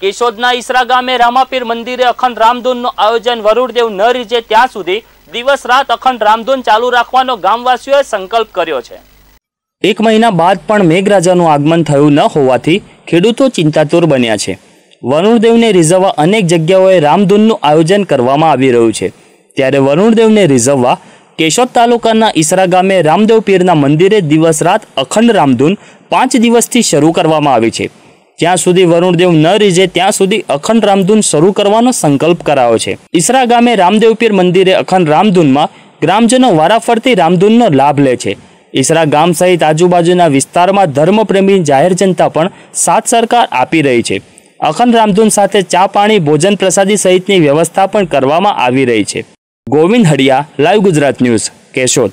કેશોદના ઈસરા ગામે રામાપીર મંદિરે અખંડ રામધૂનનું આયોજન વરુણદેવ ન રીજે ત્યાં સુધી દિવસ રાત અખંડ રામધૂન ચાલુ રાખવાનો ગામવાસીઓએ સંકલ્પ કર્યો છે એક મહિના બાદ પણ મેઘરાજાનું આગમન થયું ન હોવાથી ખેડૂતો ચિંતાતુર બન્યા છે વરુણદેવને રીઝવવા અનેક જગ્યાઓએ રામધૂનનું આયોજન કરવામાં આવી રહ્યું છે ત્યારે વરુણદેવને રીઝવવા કેશોદ તાલુકાના ઈસરા ગામે રામદેવ પીરના મંદિરે દિવસ રાત અખંડ રામધૂન પાંચ દિવસથી શરૂ કરવામાં આવી છે જ્યાં સુધી વરુણદેવ ન રીઝે ત્યાં સુધી અખંડ રામધૂન શરૂ કરવાનો સંકલ્પ કરાયો છે ઈસરા ગામે રામદેવપીર મંદિરે અખંડ રામધૂનમાં ગ્રામજનો વારાફરતી રામધૂનનો લાભ લે છે ઈસરા ગામ સહિત આજુબાજુના વિસ્તારમાં ધર્મપ્રેમી જાહેર જનતા પણ સાથ સરકાર આપી રહી છે અખંડ રામધૂન સાથે ચા પાણી ભોજન પ્રસાદી સહિતની વ્યવસ્થા પણ કરવામાં આવી રહી છે ગોવિંદ હડિયા લાઈવ ગુજરાત ન્યૂઝ કેશોદ